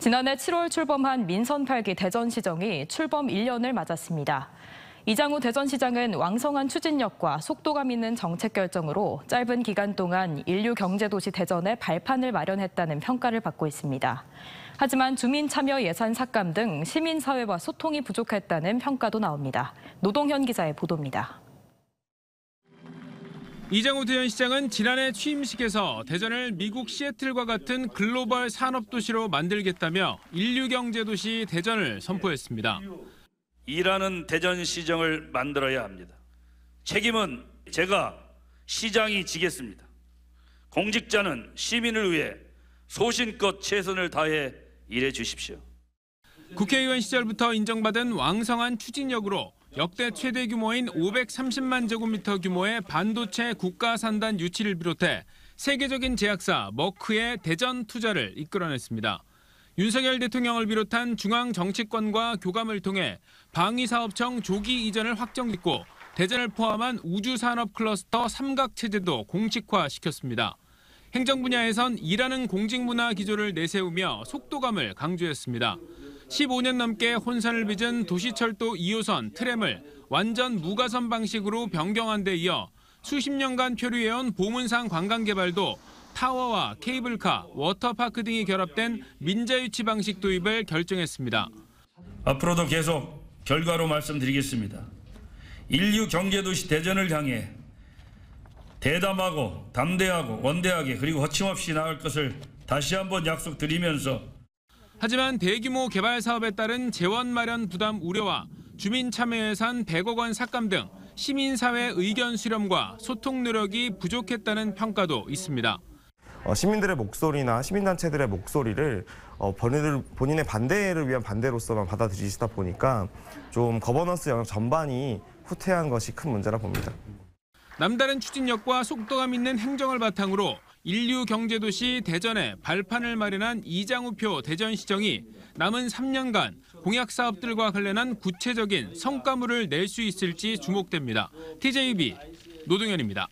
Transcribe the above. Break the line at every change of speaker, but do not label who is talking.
지난해 7월 출범한 민선 8기 대전시정이 출범 1년을 맞았습니다. 이장우 대전시장은 왕성한 추진력과 속도감 있는 정책 결정으로 짧은 기간 동안 인류 경제도시 대전의 발판을 마련했다는 평가를 받고 있습니다. 하지만 주민 참여 예산 삭감 등 시민사회와 소통이 부족했다는 평가도 나옵니다. 노동현 기자의 보도입니다.
이장우 대전시장은 지난해 취임식에서 대전을 미국 시애틀과 같은 글로벌 산업도시로 만들겠다며 인류경제도시 대전을 선포했습니다. 일하는
대전시정을 만들어야 합니다. 책임은 제가 시장이 지겠습니다. 공직자는 시민을 위해 소신껏 최선을 다해
일해 주십시오. 국회의원 시절부터 인정받은 왕성한 추진력으로 역대 최대 규모인 530만 제곱미터 규모의 반도체 국가산단 유치를 비롯해 세계적인 제약사 머크의 대전 투자를 이끌어냈습니다. 윤석열 대통령을 비롯한 중앙 정치권과 교감을 통해 방위사업청 조기 이전을 확정짓고 대전을 포함한 우주산업 클러스터 삼각체제도 공식화시켰습니다. 행정 분야에선 일하는 공직문화 기조를 내세우며 속도감을 강조했습니다. 15년 넘게 혼선을 빚은 도시철도 2호선 트램을 완전 무가선 방식으로 변경한 데 이어 수십 년간 표류해온 보문산 관광개발도 타워와 케이블카, 워터파크 등이 결합된 민자유치 방식 도입을 결정했습니다.
앞으로도 계속 결과로 말씀드리겠습니다. 인류 경제도시 대전을 향해 대담하고 담대하고 원대하게 그리고 거침없이 나갈 것을 다시 한번 약속드리면서
하지만 대규모 개발 사업에 따른 재원 마련 부담 우려와 주민 참여 예산 100억 원 삭감 등 시민사회 의견 수렴과 소통 노력이 부족했다는 평가도 있습니다.
어, 시민들의 목소리나 시민단체들의 목소리를 어, 본인의 반대를 위한 반대로서만 받아들이시다 보니까 좀 거버넌스 영역 전반이 후퇴한 것이 큰 문제라 봅니다.
남다른 추진력과 속도감 있는 행정을 바탕으로 인류 경제도시 대전에 발판을 마련한 이장우표 대전시정이 남은 3년간 공약 사업들과 관련한 구체적인 성과물을 낼 수 있을지 주목됩니다. TJB 노동현입니다.